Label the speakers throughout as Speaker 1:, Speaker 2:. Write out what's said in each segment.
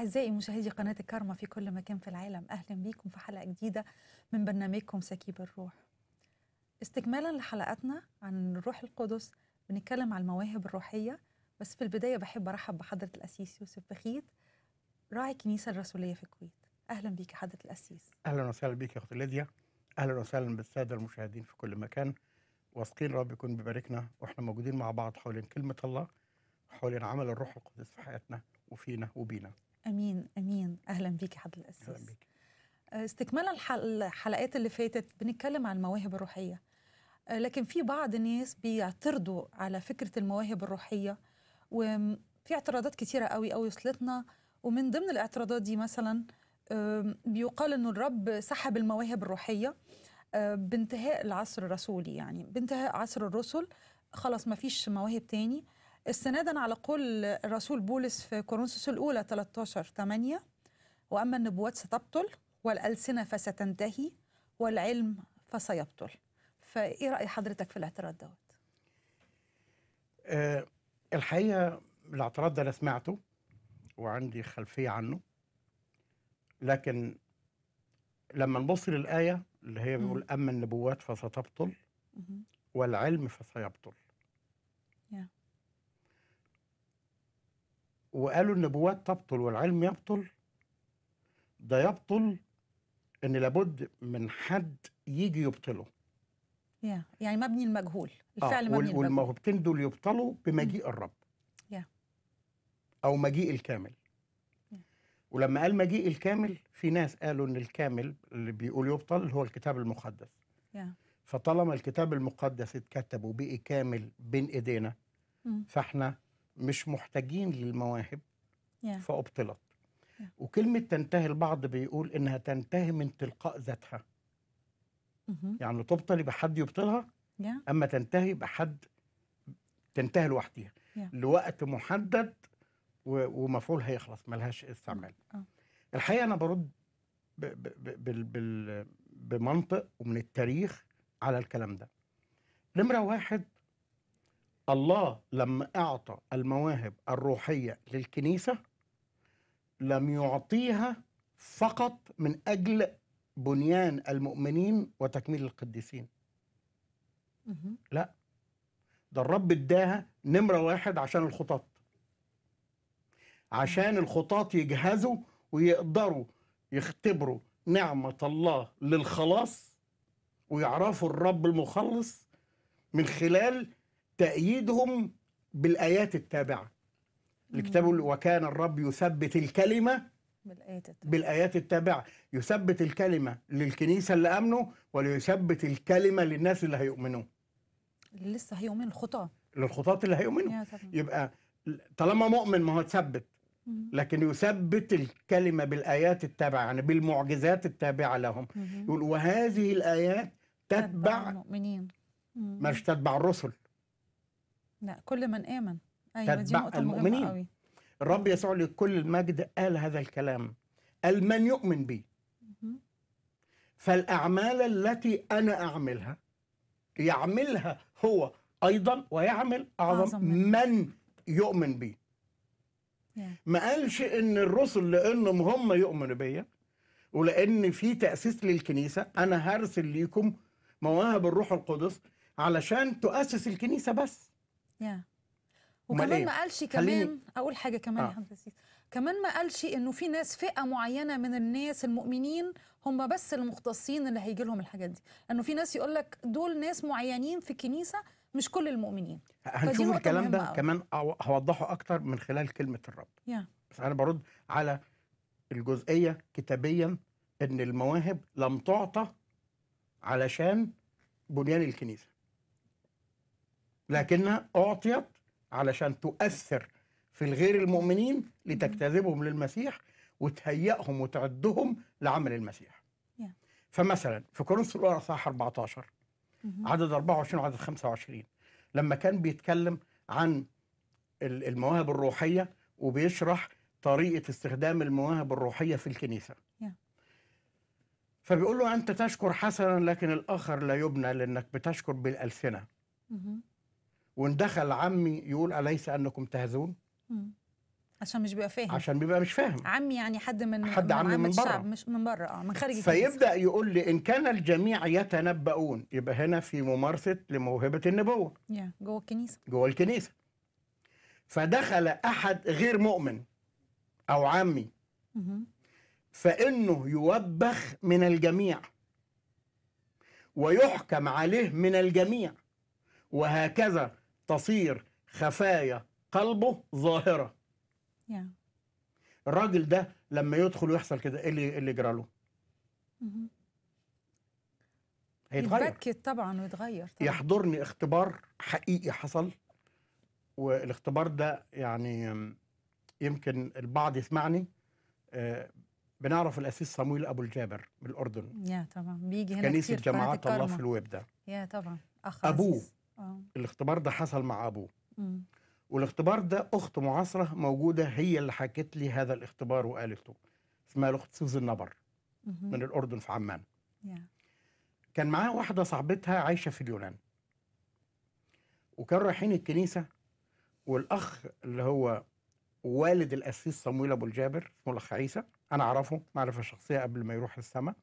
Speaker 1: أعزائي مشاهدي قناة الكارما في كل مكان في العالم أهلا بيكم في حلقة جديدة من برنامجكم سكيب الروح استكمالا لحلقتنا عن الروح القدس بنتكلم عن المواهب الروحية بس في البداية بحب أرحب بحضرة الأسيس يوسف بخيت راعي الكنيسة الرسولية في الكويت أهلا بيك حضرة الأسيس
Speaker 2: أهلا وسهلا بيك يا أختي ليديا أهلا وسهلا بالسادة المشاهدين في كل مكان واثقين رب يكون بيباركنا وإحنا موجودين مع بعض حوالين كلمة الله حول عمل الروح القدس في حياتنا وفينا وبينا
Speaker 1: امين امين اهلا بيكي حضرتك الاسيس اهلا بيكي آه، استكمالا الحلقات اللي فاتت بنتكلم عن المواهب الروحيه آه، لكن في بعض الناس بيعترضوا على فكره المواهب الروحيه وفي اعتراضات كثيره قوي قوي وصلتنا ومن ضمن الاعتراضات دي مثلا بيقال انه الرب سحب المواهب الروحيه آه، بانتهاء العصر الرسولي يعني بانتهاء عصر الرسل خلاص ما فيش مواهب تاني استنادا على قول الرسول بولس في كورنثوس الأولى 13 8 وأما النبوات ستبطل والألسنة فستنتهي والعلم فسيبطل فإيه رأي حضرتك في الاعتراض دوت؟
Speaker 2: أه الحقيقة الاعتراض ده أنا سمعته وعندي خلفية عنه لكن لما نبص للآية اللي هي بيقول أما النبوات فستبطل والعلم فسيبطل وقالوا النبوات تبطل والعلم يبطل ده يبطل ان لابد من حد يجي يبطله
Speaker 1: yeah. يعني مبني المجهول آه، الفعل آه. مبني المجهول
Speaker 2: والموهبتين دول يبطلوا بمجيء الرب yeah. او مجيء الكامل yeah. ولما قال مجيء الكامل في ناس قالوا ان الكامل اللي بيقول يبطل هو الكتاب المقدس yeah. فطالما الكتاب المقدس اتكتب وبقي كامل بين ايدينا فاحنا مش محتاجين للمواهب yeah. فابطلت yeah. وكلمه تنتهي البعض بيقول انها تنتهي من تلقاء ذاتها
Speaker 3: mm -hmm.
Speaker 2: يعني تبطل يبقى حد يبطلها yeah. اما تنتهي يبقى حد تنتهي لوحدها yeah. لوقت محدد ومفعول هيخلص ملهاش استعمال mm-hmm. oh. الحقيقه انا برد ب ب ب بمنطق ومن التاريخ على الكلام ده نمره واحد الله لما أعطى المواهب الروحية للكنيسة لم يعطيها فقط من أجل بنيان المؤمنين وتكميل القديسين لا ده الرب اداها نمرة واحد عشان الخطاط عشان الخطاط يجهزوا ويقدروا يختبروا نعمة الله للخلاص ويعرفوا الرب المخلص من خلال تأييدهم بالآيات التابعة الكتاب وكان الرب يثبت الكلمة بالآيات التابعة يثبت الكلمة للكنيسة اللي آمنوا وليثبت الكلمة للناس اللي هيؤمنوا
Speaker 1: اللي لسه هيؤمنوا الخطاة
Speaker 2: للخطاة اللي هيؤمنوا يبقى طالما مؤمن ما هو تثبت لكن يثبت الكلمة بالآيات التابعة يعني بالمعجزات التابعة لهم يقول وهذه الآيات تتبع
Speaker 1: المؤمنين مش
Speaker 2: تتبع الرسل
Speaker 1: لا كل من آمن أيوة دي نقطة المؤمنين قوي.
Speaker 2: الرب يسوع لكل المجد قال هذا الكلام قال من يؤمن بي فالأعمال التي أنا أعملها يعملها هو أيضا ويعمل أعظم, أعظم من يؤمن بي ما قالش إن الرسل لأنهم هم يؤمنوا بيا ولأن في تأسيس للكنيسة أنا هرسل ليكم مواهب الروح القدس علشان تؤسس الكنيسة بس يا وكمان إيه؟ ما قالش كمان خليني...
Speaker 1: اقول حاجه كمان آه. يا كمان ما قالش انه في ناس فئه معينه من الناس المؤمنين هم بس المختصين اللي هيجي لهم الحاجات دي لانه في ناس يقول لك دول ناس معينين في الكنيسه مش كل المؤمنين
Speaker 2: هنشوف الكلام ده أوي. كمان هوضحه اكتر من خلال كلمه الرب yeah. بس انا برد على الجزئيه كتابيا ان المواهب لم تعطى علشان بنيان الكنيسه لكنها أعطيت علشان تؤثر في الغير المؤمنين لتجتذبهم للمسيح وتهيئهم وتعدهم لعمل المسيح فمثلا في كورنثوس الأولى صح 14 عدد 24 وعدد 25 لما كان بيتكلم عن المواهب الروحية وبيشرح طريقة استخدام المواهب الروحية في الكنيسة فبيقول له أنت تشكر حسنا لكن الآخر لا يبنى لأنك بتشكر بالألسنة وندخل عمي يقول أليس أنكم تهزون؟
Speaker 1: عشان مش بيبقى فاهم عشان بيبقى مش فاهم عمي يعني حد من حد عمي من بره مش من بره اه من خارج فيبدا
Speaker 2: يقول لي ان كان الجميع يتنبؤون يبقى هنا في ممارسه لموهبه النبوه
Speaker 1: yeah. جوه الكنيسه
Speaker 2: جوه الكنيسه فدخل احد غير مؤمن او عمي فانه يوبخ من الجميع ويحكم عليه من الجميع وهكذا تصير خفايا قلبه ظاهره yeah. الراجل ده لما يدخل ويحصل كده ايه اللي إيه اللي جرى له
Speaker 1: mm -hmm. هيتغير يتبكت طبعا ويتغير
Speaker 2: طبعا. يحضرني اختبار حقيقي حصل والاختبار ده يعني يمكن البعض يسمعني آه، بنعرف الاسيس صمويل ابو الجابر من الاردن
Speaker 1: يا طبعا بيجي هنا كنيسه جماعات الله في الويب ده يا طبعا اخ ابوه آه.
Speaker 2: الاختبار ده حصل مع ابوه والاختبار ده اخت معاصره موجوده هي اللي حكت لي هذا الاختبار وقالته اسمها الاخت سوزي النبر مم. من الاردن في عمان yeah. كان معاها واحده صاحبتها عايشه في اليونان وكانوا رايحين الكنيسه والاخ اللي هو والد القسيس صمويل ابو الجابر اسمه الاخ عيسى انا اعرفه معرفه شخصيه قبل ما يروح السماء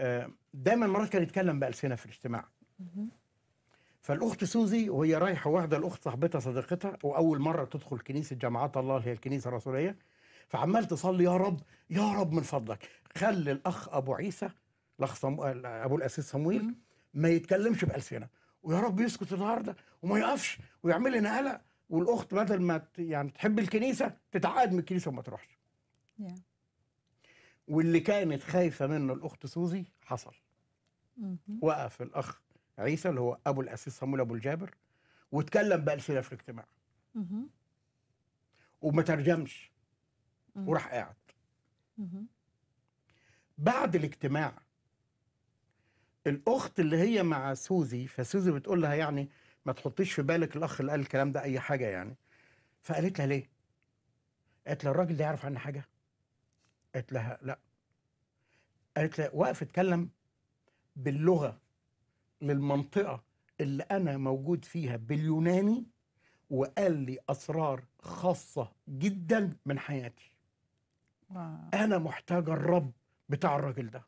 Speaker 2: آه، دايما مرات كان يتكلم بالسنه في الاجتماع فالاخت سوزي وهي رايحه واحده الاخت صاحبتها صديقتها واول مره تدخل كنيسه جماعات الله اللي هي الكنيسه الرسوليه فعمال تصلي يا رب يا رب من فضلك خلي الاخ ابو عيسى الاخ سمو... ابو الاسيس صمويل ما يتكلمش بالسنه ويا رب يسكت النهارده وما يقفش ويعمل لنا قلق والاخت بدل ما ت... يعني تحب الكنيسه تتعقد من الكنيسه وما تروحش yeah. واللي كانت خايفه منه الاخت سوزي حصل mm -hmm. وقف الاخ عيسى اللي هو ابو الاسيس صمويل ابو الجابر واتكلم بألسنة في الاجتماع وما ترجمش وراح قاعد بعد الاجتماع الاخت اللي هي مع سوزي فسوزي بتقول لها يعني ما تحطيش في بالك الاخ اللي قال الكلام ده اي حاجه يعني فقالت لها ليه قالت لها الراجل ده يعرف عني حاجه قالت لها لا قالت لها واقف اتكلم باللغه للمنطقه اللي انا موجود فيها باليوناني وقال لي اسرار خاصه جدا من حياتي واو. انا محتاجه الرب بتاع الراجل ده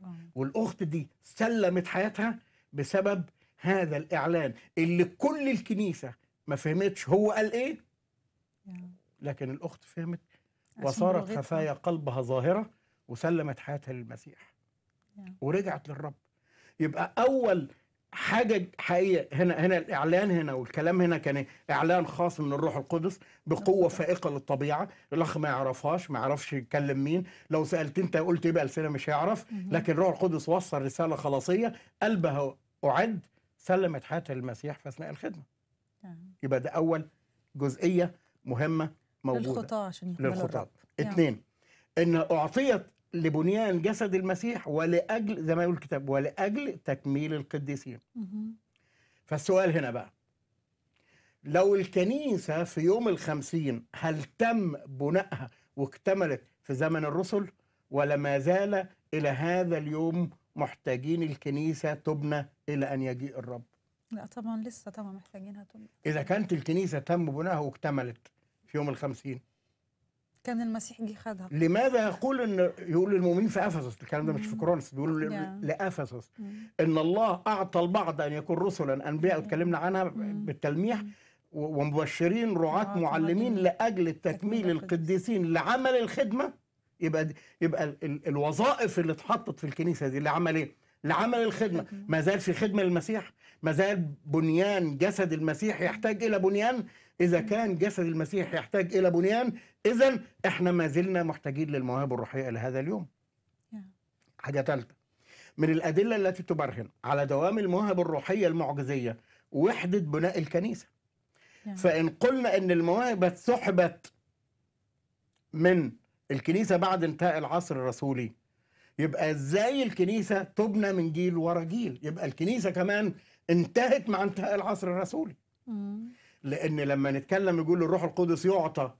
Speaker 2: واو. والاخت دي سلمت حياتها بسبب هذا الاعلان اللي كل الكنيسه ما فهمتش هو قال ايه لكن الاخت فهمت وصارت خفايا قلبها ظاهره وسلمت حياتها للمسيح ورجعت للرب يبقى اول حاجه حقيقيه هنا هنا الاعلان هنا والكلام هنا كان اعلان خاص من الروح القدس بقوه فائقه للطبيعه الاخ ما يعرفهاش ما يعرفش يتكلم مين لو سالت انت قلت ايه بألسنه مش هيعرف لكن الروح القدس وصل رساله خلاصيه قلبها اعد سلمت حياتها للمسيح في اثناء الخدمه نعم. يبقى ده اول جزئيه مهمه موجوده للخطاه عشان للخطاه اثنين ان اعطيت لبنيان جسد المسيح ولأجل زي ما يقول الكتاب ولأجل تكميل القديسين فالسؤال هنا بقى لو الكنيسة في يوم الخمسين هل تم بنائها واكتملت في زمن الرسل ولا ما زال إلى هذا اليوم محتاجين الكنيسة تبنى إلى أن يجيء الرب
Speaker 1: لا طبعا لسه طبعا محتاجينها تبنى
Speaker 2: إذا كانت الكنيسة تم بنائها واكتملت في يوم الخمسين
Speaker 1: كان المسيح جه خدها
Speaker 2: لماذا يقول ان يقول للمؤمنين في افسس الكلام ده مش في كورنثوس بيقول لافسس mm. ان الله اعطى البعض ان يكون رسلا انبياء وتكلمنا عنها mm. بالتلميح mm. ومبشرين رعاة معلمين لاجل تكميل القديسين لعمل الخدمه يبقى يبقى ال ال الوظائف اللي اتحطت في الكنيسه دي لعمل ايه؟ لعمل الخدمه ما زال في خدمه المسيح ما زال بنيان جسد المسيح يحتاج الى بنيان إذا كان جسد المسيح يحتاج إلى بنيان إذا إحنا ما زلنا محتاجين للمواهب الروحية إلى هذا اليوم حاجة ثالثة من الأدلة التي تبرهن على دوام المواهب الروحية المعجزية وحدة بناء الكنيسة فإن قلنا أن المواهب سحبت من الكنيسة بعد انتهاء العصر الرسولي يبقى ازاي الكنيسة تبنى من جيل ورا جيل يبقى الكنيسة كمان انتهت مع انتهاء العصر الرسولي mm. لأن لما نتكلم يقول الروح القدس يعطى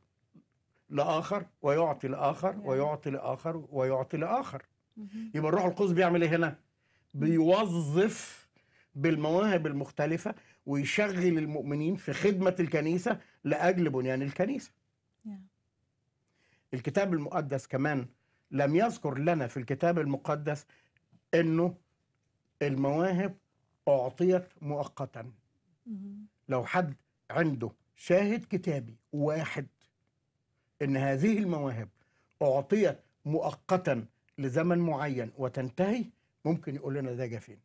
Speaker 2: لآخر ويعطي لآخر نعم. ويعطي لآخر ويعطي لآخر يبقى الروح القدس بيعمل إيه هنا؟ بيوظف بالمواهب المختلفة ويشغل المؤمنين في خدمة الكنيسة لأجل بنيان الكنيسة نعم. الكتاب المقدس كمان لم يذكر لنا في الكتاب المقدس أنه المواهب أعطيت مؤقتا لو حد عنده شاهد كتابي واحد ان هذه المواهب اعطيت مؤقتا لزمن معين وتنتهي ممكن يقول لنا ده جافين فين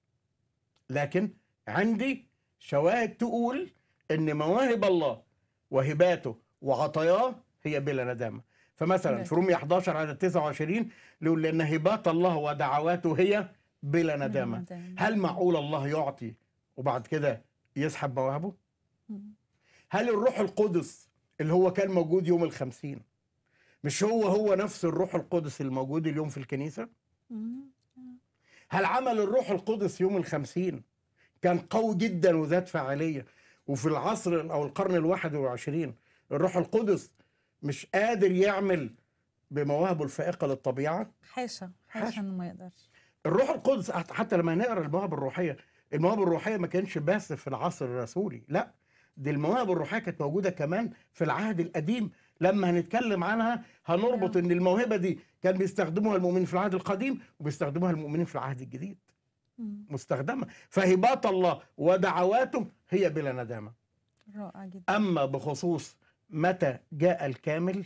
Speaker 2: لكن عندي شواهد تقول ان مواهب الله وهباته وعطاياه هي بلا ندامه فمثلا في رومية 11 على 29 يقول لأن هبات الله ودعواته هي بلا ندامة هل معقول الله يعطي وبعد كده يسحب مواهبه؟ هل الروح القدس اللي هو كان موجود يوم الخمسين مش هو هو نفس الروح القدس الموجود اليوم في الكنيسة؟ هل عمل الروح القدس يوم الخمسين كان قوي جدا وذات فعالية وفي العصر أو القرن الواحد والعشرين الروح القدس مش قادر يعمل بمواهبه الفائقة للطبيعة؟
Speaker 1: حاشا حاشا إنه ما يقدرش
Speaker 2: الروح القدس حتى لما نقرا المواهب الروحية المواهب الروحية ما كانش بس في العصر الرسولي لا دي المواهب الروحيه كانت موجوده كمان في العهد القديم لما هنتكلم عنها هنربط نعم. ان الموهبه دي كان بيستخدموها المؤمنين في العهد القديم وبيستخدموها المؤمنين في العهد الجديد مستخدمه فهبات الله ودعواته هي بلا ندامه
Speaker 4: رائع جدا
Speaker 2: اما بخصوص متى جاء الكامل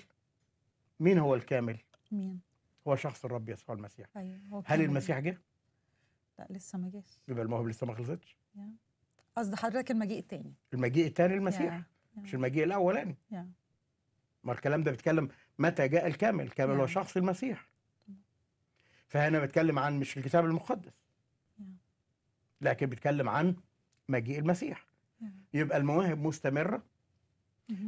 Speaker 2: مين هو الكامل مين هو شخص الرب يسوع المسيح
Speaker 1: أيوه هو هل المسيح جه لا لسه ما جاش
Speaker 2: يبقى الموهبه لسه ما خلصتش
Speaker 1: yeah. قصد حضرتك المجيء الثاني
Speaker 2: المجيء الثاني المسيح yeah. مش المجيء الاولاني ما الكلام ده بيتكلم متى جاء الكامل الكامل هو شخص المسيح فهنا بتكلم عن مش الكتاب المقدس لكن بيتكلم عن مجيء المسيح يبقى المواهب مستمره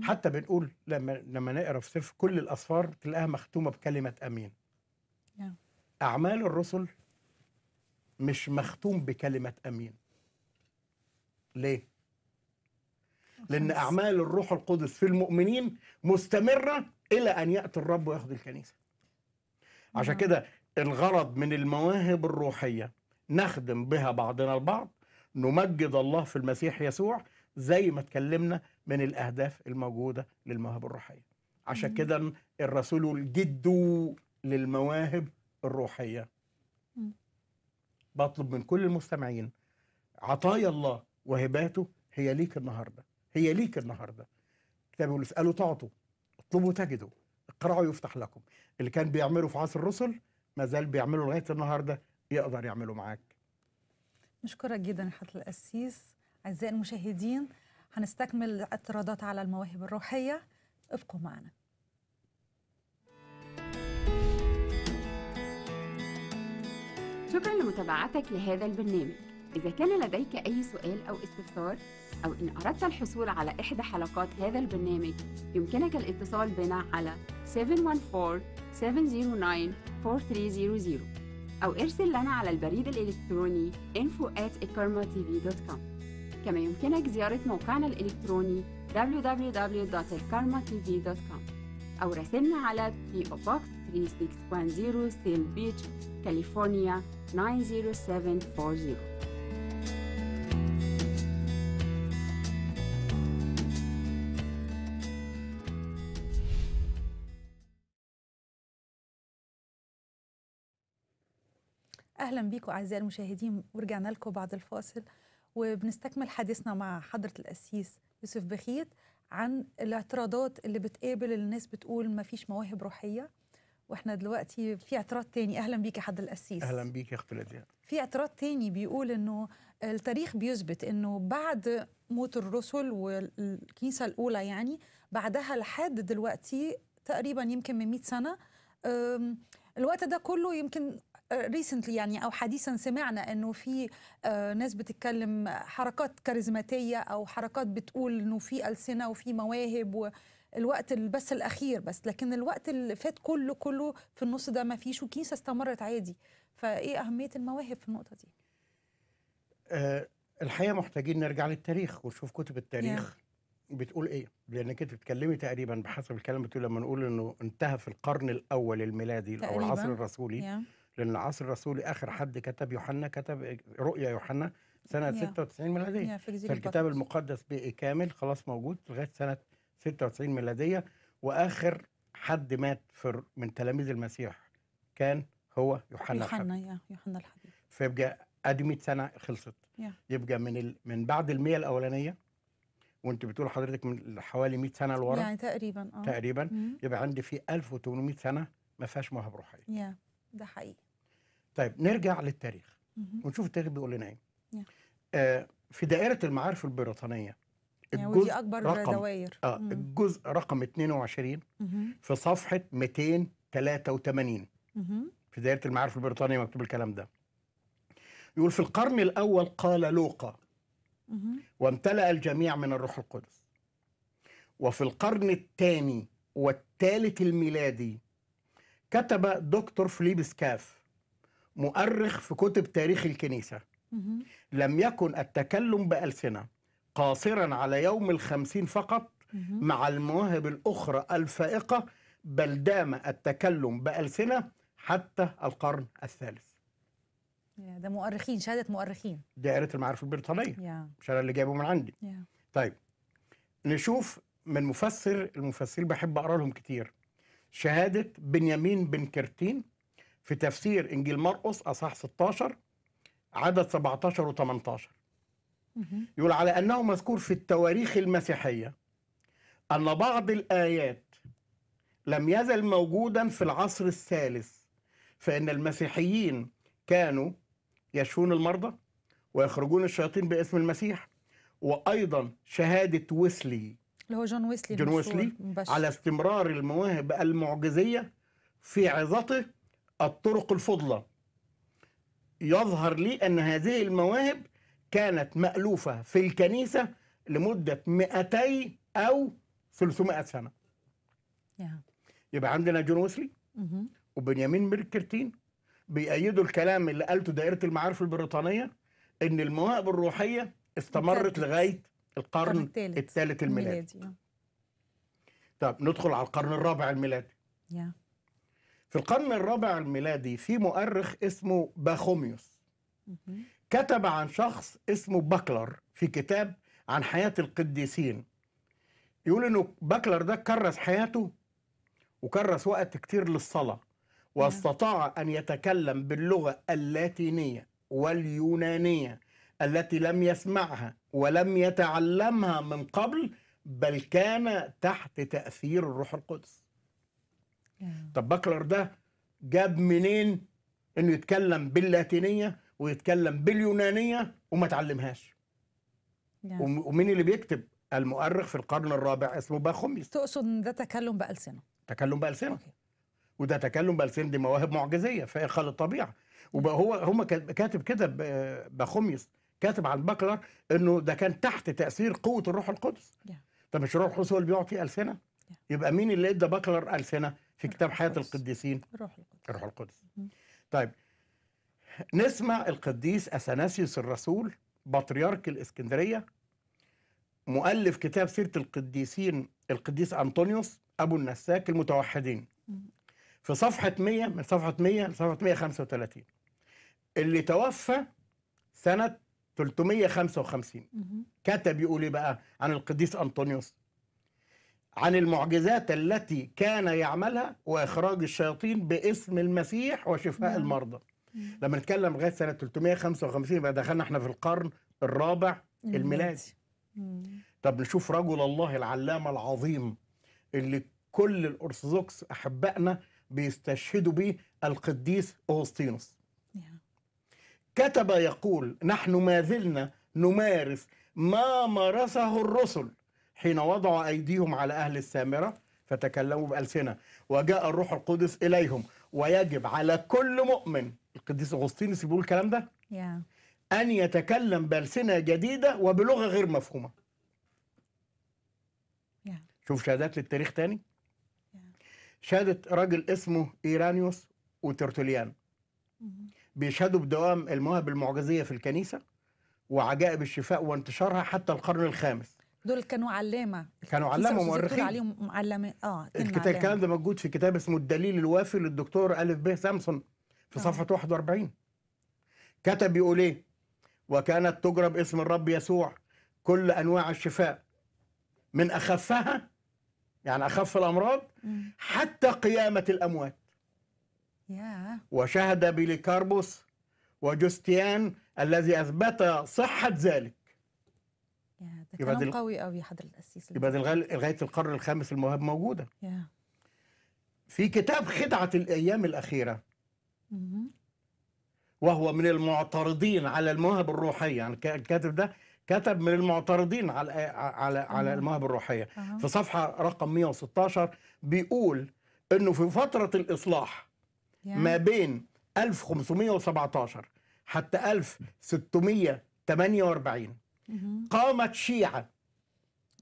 Speaker 2: حتى بنقول لما لما نقرا في سفر كل الاسفار تلاقيها مختومه بكلمه امين اعمال الرسل مش مختوم بكلمه امين ليه؟ لأن أعمال الروح القدس في المؤمنين مستمرة إلى أن يأتي الرب وياخذ الكنيسة. عشان نعم. كده الغرض من المواهب الروحية نخدم بها بعضنا البعض نمجد الله في المسيح يسوع زي ما اتكلمنا من الأهداف الموجودة للمواهب الروحية. عشان نعم. كده الرسول الجد للمواهب الروحية. بطلب من كل المستمعين عطايا الله وهباته هي ليك النهارده هي ليك النهارده الكتاب يقول اسالوا تعطوا اطلبوا تجدوا اقرعوا يفتح لكم اللي كان بيعمله في عصر الرسل ما زال بيعمله لغايه النهارده يقدر يعمله معاك
Speaker 1: نشكرك جدا حضرة القسيس أعزائي المشاهدين هنستكمل اعتراضات على المواهب الروحية ابقوا معنا شكرا لمتابعتك لهذا البرنامج إذا كان لديك أي سؤال أو استفسار أو إن أردت الحصول على إحدى حلقات هذا البرنامج يمكنك الاتصال بنا على 714-709-4300 أو ارسل لنا على البريد الإلكتروني info at كما يمكنك زيارة موقعنا الإلكتروني www.karmatv.com أو راسلنا على PO Box 3610 Seal Beach, كاليفورنيا 90740 اهلا بيكم اعزائي المشاهدين ورجعنا لكم بعد الفاصل وبنستكمل حديثنا مع حضره القسيس يوسف بخيت عن الاعتراضات اللي بتقابل الناس بتقول ما فيش مواهب روحيه واحنا دلوقتي في اعتراض تاني اهلا بيك يا حضره القسيس اهلا
Speaker 2: بيك يا اختي لديا
Speaker 1: في اعتراض تاني بيقول انه التاريخ بيثبت انه بعد موت الرسل والكنيسه الاولى يعني بعدها لحد دلوقتي تقريبا يمكن من 100 سنه الوقت ده كله يمكن ريسنتلي يعني او حديثا سمعنا انه في آه، ناس بتتكلم حركات كاريزماتيه او حركات بتقول انه في السنه وفي مواهب الوقت بس الاخير بس لكن الوقت اللي فات كله كله في النص ده ما فيش وكيسه استمرت عادي فايه اهميه المواهب في النقطه دي
Speaker 2: أه الحقيقه محتاجين نرجع للتاريخ ونشوف كتب التاريخ yeah. بتقول ايه لانك انت بتتكلمي تقريبا بحسب الكلام بتقول لما نقول انه انتهى في القرن الاول الميلادي او العصر الرسولي yeah. لان العصر الرسولي اخر حد كتب يوحنا كتب رؤيا يوحنا سنه 96 ميلاديه yeah, فالكتاب المقدس بقي كامل خلاص موجود لغايه سنه 96 ميلاديه واخر حد مات في من تلاميذ المسيح كان هو يوحنا يوحنا
Speaker 1: يا يوحنا الحبيب
Speaker 2: فيبقى ادي 100 سنه خلصت يا. يبقى من ال... من بعد ال 100 الاولانيه وانت بتقول حضرتك من حوالي 100 سنه لورا يعني
Speaker 1: تقريبا اه تقريبا
Speaker 2: مم. يبقى عندي في 1800 سنه ما فيهاش مواهب روحيه
Speaker 1: يا ده حقيقي
Speaker 2: طيب نرجع للتاريخ ونشوف التاريخ بيقول لنا ايه آه، في دائره المعارف البريطانيه يعني الجزء يعني اكبر رقم دوائر اه مم. الجزء رقم 22 مم. في صفحه 283 مم. في دائره المعارف البريطانيه مكتوب الكلام ده يقول في القرن الاول قال لوقا وامتلأ الجميع من الروح القدس وفي القرن الثاني والثالث الميلادي كتب دكتور فليبس كاف مؤرخ في كتب تاريخ الكنيسة لم يكن التكلم بألسنة قاصرا على يوم الخمسين فقط مع المواهب الأخرى الفائقة بل دام التكلم بألسنة حتى القرن الثالث
Speaker 1: ده مؤرخين شهادة مؤرخين
Speaker 2: دائرة المعارف البريطانية مش أنا اللي جايبه من عندي طيب نشوف من مفسر المفسرين بحب أقرأ لهم كتير شهادة بنيامين بن كرتين في تفسير إنجيل مرقس أصح 16 عدد 17 و18 يقول على أنه مذكور في التواريخ المسيحية أن بعض الآيات لم يزل موجودا في العصر الثالث فإن المسيحيين كانوا يشفون المرضى ويخرجون الشياطين باسم المسيح وأيضا شهادة ويسلي اللي هو جون
Speaker 1: ويسلي جون ويسلي على
Speaker 2: استمرار المواهب المعجزية في عظته الطرق الفضلى يظهر لي أن هذه المواهب كانت مألوفة في الكنيسة لمدة 200 أو 300 سنة yeah. يبقى عندنا جون ويسلي mm -hmm. وبنيامين ميركرتين بيأيدوا الكلام اللي قالته دائرة المعارف البريطانية إن المواهب الروحية استمرت لغاية القرن الثالث الميلادي. الميلادي آه. طب ندخل على القرن الرابع الميلادي yeah. في القرن الرابع الميلادي في مؤرخ اسمه باخوميوس كتب عن شخص اسمه بكلر في كتاب عن حياة القديسين يقول انه بكلر ده كرس حياته وكرس وقت كتير للصلاة واستطاع أن يتكلم باللغة اللاتينية واليونانية التي لم يسمعها ولم يتعلمها من قبل بل كان تحت تأثير الروح القدس طب باكلر ده جاب منين انه يتكلم باللاتينيه ويتكلم باليونانيه وما تعلمهاش ومين اللي بيكتب المؤرخ في القرن الرابع اسمه باخوميوس تقصد ده تكلم بألسنة تكلم بألسنة أوكي. وده تكلم بألسنة دي مواهب معجزية في خلق الطبيعة وبقى هو هم كاتب كده باخوميوس كاتب عن باكلر انه ده كان تحت تأثير قوة الروح القدس طب مش الروح القدس هو اللي بيعطي ألسنة يبقى مين اللي ادى باكلر ألسنة في كتاب حياة القديسين روح القدس روح القدس طيب نسمع القديس أثناسيوس الرسول بطريرك الإسكندرية مؤلف كتاب سيرة القديسين القديس أنطونيوس أبو النساك المتوحدين في صفحة 100 من صفحة 100 لصفحة 135 اللي توفى سنة 355 كتب يقول ايه بقى عن القديس أنطونيوس عن المعجزات التي كان يعملها واخراج الشياطين باسم المسيح وشفاء مم. نعم. المرضى مم. لما نتكلم لغايه سنه 355 يبقى دخلنا احنا في القرن الرابع الميلادي طب نشوف رجل الله العلامه العظيم اللي كل الارثوذكس احبائنا بيستشهدوا به القديس اوغسطينوس كتب يقول نحن ما زلنا نمارس ما مارسه الرسل حين وضعوا أيديهم على أهل السامرة فتكلموا بألسنة وجاء الروح القدس إليهم ويجب على كل مؤمن القديس اغسطينس بيقول الكلام ده yeah. أن يتكلم بألسنة جديدة وبلغة غير مفهومة yeah. شوف شهادات للتاريخ تاني شهادة راجل اسمه إيرانيوس وترتوليان mm-hmm. بيشهدوا بدوام المواهب المعجزية في الكنيسة وعجائب الشفاء وانتشارها حتى القرن الخامس
Speaker 1: دول كانوا علامه
Speaker 2: كانوا علامه مؤرخين
Speaker 1: عليهم معلمه اه الكتاب الكلام
Speaker 2: ده موجود في كتاب اسمه الدليل الوافي للدكتور الف ب سامسون في آه. صفحه 41 كتب بيقول ايه وكانت تجرى باسم الرب يسوع كل انواع الشفاء من اخفها يعني اخف الامراض حتى قيامه الاموات وشهد بيليكاربوس وجوستيان الذي اثبت صحه ذلك ده دل... قوي
Speaker 1: قوي حضر القسيس يبقى
Speaker 2: لغاية القرن الخامس المواهب موجودة yeah. في كتاب خدعة الأيام الأخيرة وهو من المعترضين على المواهب الروحية يعني الكاتب ده كتب من المعترضين على على على المواهب الروحيه أه. في صفحه رقم 116 بيقول انه في فتره الاصلاح يعني. ما بين 1517 حتى 1648 قامت شيعة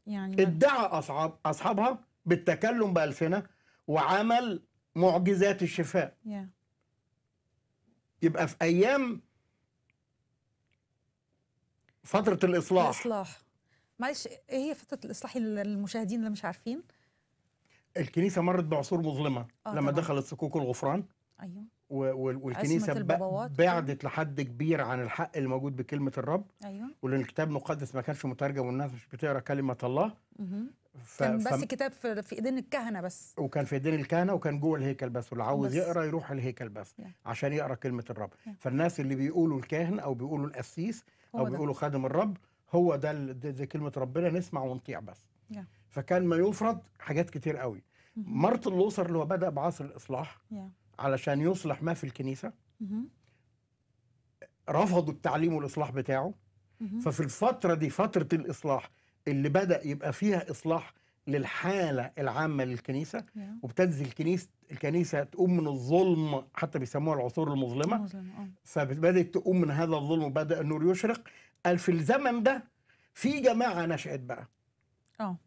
Speaker 2: يعني ادعى أصحاب أصحابها بالتكلم بألسنة وعمل معجزات الشفاء يا. يبقى في أيام فترة الإصلاح
Speaker 1: الإصلاح معلش إيه هي فترة الإصلاح للمشاهدين اللي مش عارفين؟
Speaker 2: الكنيسة مرت بعصور مظلمة آه لما طبعا. دخلت صكوك الغفران أيوه والكنيسه بعدت لحد كبير عن الحق الموجود بكلمه الرب ايوه ولان الكتاب المقدس ما كانش مترجم والناس مش بتقرا كلمه الله ف... كان بس ف... كتاب
Speaker 1: في, في ايدين الكهنه بس
Speaker 2: وكان في ايدين الكهنه وكان جوه الهيكل بس واللي عاوز يقرا يروح الهيكل بس yeah. عشان يقرا كلمه الرب yeah. فالناس اللي بيقولوا الكاهن او بيقولوا القسيس او بيقولوا خادم الرب هو ده دي كلمه ربنا نسمع ونطيع بس yeah. فكان ما يفرض حاجات كتير قوي مارتن لوثر اللي هو بدا بعصر الاصلاح yeah. علشان يصلح ما في الكنيسه رفضوا التعليم والاصلاح بتاعه ففي الفتره دي فتره الاصلاح اللي بدا يبقى فيها اصلاح للحاله العامه للكنيسه وبتنزل الكنيسه الكنيسه تقوم من الظلم حتى بيسموها العصور المظلمه آه. فبدات تقوم من هذا الظلم وبدا النور يشرق قال في الزمن ده في جماعه نشات بقى اه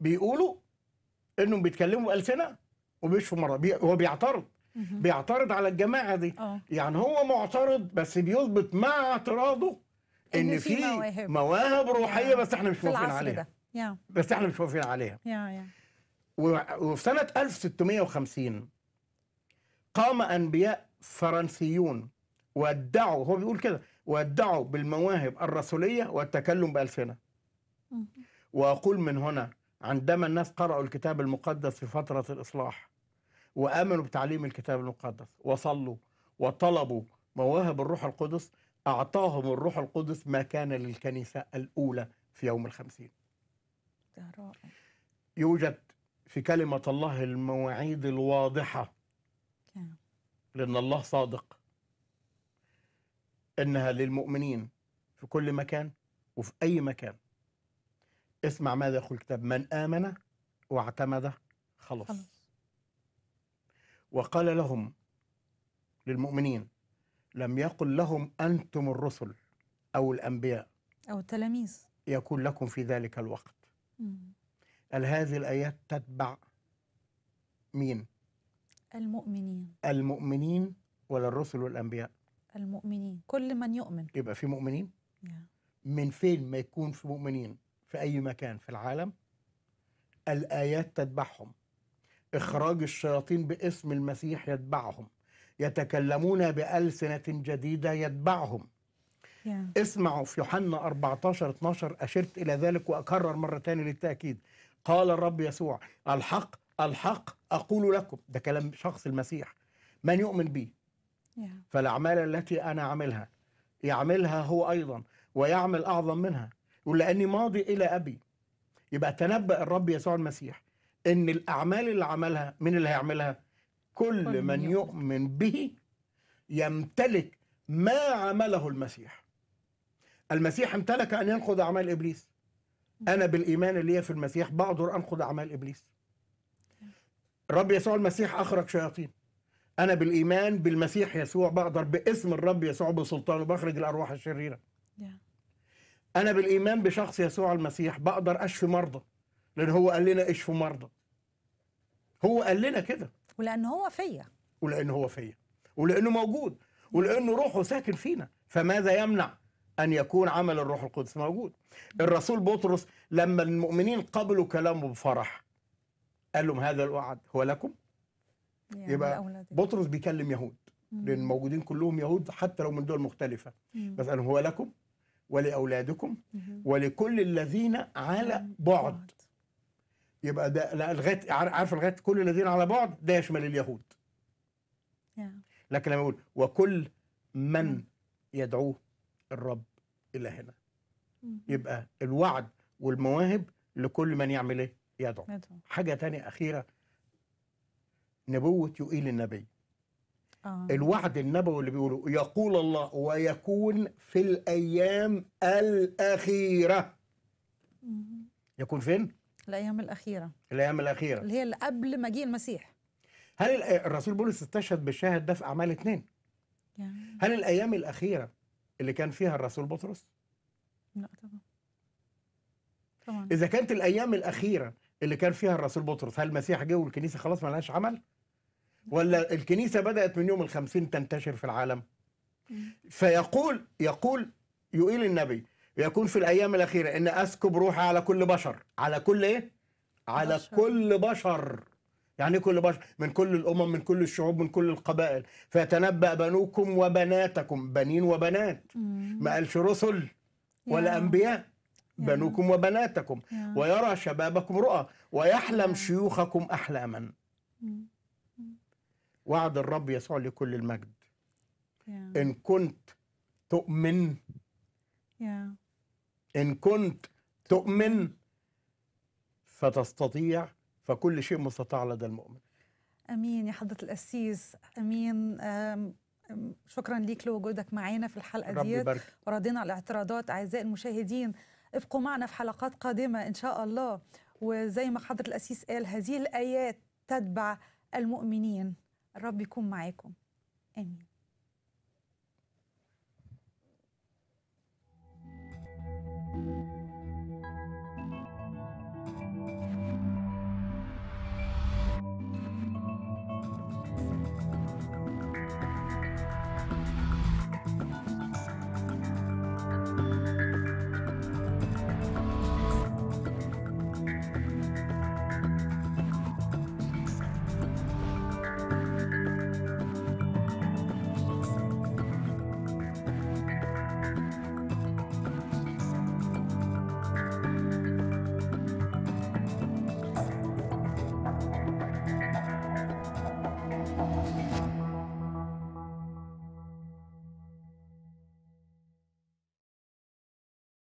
Speaker 2: بيقولوا انهم بيتكلموا بالسنه وبيشفوا بي... هو بيعترض بيعترض على الجماعه دي أوه. يعني هو معترض بس بيثبت مع اعتراضه ان, إن في مواهب, مواهب روحيه yeah. آه. بس احنا مش موافقين عليها yeah. بس احنا مش موافقين عليها yeah, وفي سنه 1650 قام انبياء فرنسيون وادعوا هو بيقول كده وادعوا بالمواهب الرسوليه والتكلم بالسنه واقول من هنا عندما الناس قرأوا الكتاب المقدس في فترة الإصلاح وآمنوا بتعليم الكتاب المقدس وصلوا وطلبوا مواهب الروح القدس أعطاهم الروح القدس ما كان للكنيسة الأولى في يوم الخمسين يوجد في كلمة الله المواعيد الواضحة لأن الله صادق إنها للمؤمنين في كل مكان وفي أي مكان اسمع ماذا يقول الكتاب من آمن واعتمد خلص, خلص. وقال لهم للمؤمنين لم يقل لهم أنتم الرسل أو الأنبياء
Speaker 1: أو التلاميذ
Speaker 2: يكون لكم في ذلك الوقت قال هذه الآيات تتبع مين؟
Speaker 1: المؤمنين
Speaker 2: المؤمنين ولا الرسل والأنبياء؟
Speaker 1: المؤمنين كل من يؤمن
Speaker 2: يبقى في مؤمنين؟ yeah. من فين ما يكون في مؤمنين في أي مكان في العالم الآيات تتبعهم إخراج الشياطين باسم المسيح يتبعهم يتكلمون بألسنة جديدة يتبعهم yeah. اسمعوا في يوحنا 14 12 أشرت إلى ذلك وأكرر مرة ثانية للتأكيد قال الرب يسوع الحق الحق أقول لكم ده كلام شخص المسيح من يؤمن بي yeah. فالأعمال التي أنا أعملها يعملها هو أيضا ويعمل أعظم منها ولأني ماضي إلى أبي يبقى تنبأ الرب يسوع المسيح ان الاعمال اللي عملها مين اللي هيعملها كل من يؤمن به يمتلك ما عمله المسيح المسيح امتلك ان ينقض اعمال ابليس انا بالايمان اللي هي في المسيح بقدر انقض اعمال ابليس الرب يسوع المسيح اخرج شياطين انا بالايمان بالمسيح يسوع بقدر باسم الرب يسوع بسلطانه بخرج الارواح الشريره انا بالايمان بشخص يسوع المسيح بقدر اشفي مرضى لان هو قال لنا في مرضى هو قال لنا كده ولان هو فيا ولان هو فيا ولانه موجود ولانه روحه ساكن فينا فماذا يمنع ان يكون عمل الروح القدس موجود الرسول بطرس لما المؤمنين قبلوا كلامه بفرح قال لهم هذا الوعد هو لكم يعني يبقى بطرس بيكلم يهود لان الموجودين كلهم يهود حتى لو من دول مختلفه بس قال هو لكم ولاولادكم ولكل الذين على بعد يبقى ده لغايه عارف لغايه كل الذين على بعد ده يشمل اليهود لكن لما يقول وكل من يدعوه الرب الهنا يبقى الوعد والمواهب لكل من يعمل ايه يدعو حاجه تانية اخيره نبوه يقيل النبي
Speaker 3: آه. الوعد
Speaker 2: النبوي اللي بيقوله يقول الله ويكون في الايام الاخيره يكون فين
Speaker 1: الايام الاخيره
Speaker 2: الايام الاخيره اللي
Speaker 1: هي اللي قبل مجيء المسيح
Speaker 2: هل الرسول بولس استشهد بالشاهد ده في اعمال اثنين يعني... هل الايام الاخيره اللي كان فيها الرسول بطرس
Speaker 4: لا طبعا طبعا
Speaker 2: اذا كانت الايام الاخيره اللي كان فيها الرسول بطرس هل المسيح جه والكنيسه خلاص ما لهاش عمل ولا الكنيسه بدات من يوم الخمسين تنتشر في العالم فيقول يقول يقيل النبي يكون في الأيام الأخيرة إن أسكب روحي على كل بشر على كل إيه؟ على بشر. كل بشر يعني كل بشر من كل الأمم من كل الشعوب من كل القبائل فيتنبأ بنوكم وبناتكم بنين وبنات مم. ما قالش رسل ولا يا. أنبياء بنوكم وبناتكم يا. ويرى شبابكم رؤى ويحلم يا. شيوخكم أحلاما وعد الرب يسوع لكل المجد إن كنت تؤمن يا. إن كنت تؤمن فتستطيع فكل شيء مستطاع لدى المؤمن
Speaker 1: امين يا حضره القسيس امين أم شكرا ليك لوجودك معانا في الحلقه دي وردينا على الاعتراضات اعزائي المشاهدين ابقوا معنا في حلقات قادمه ان شاء الله وزي ما حضره القسيس قال هذه الايات تتبع المؤمنين الرب يكون معاكم امين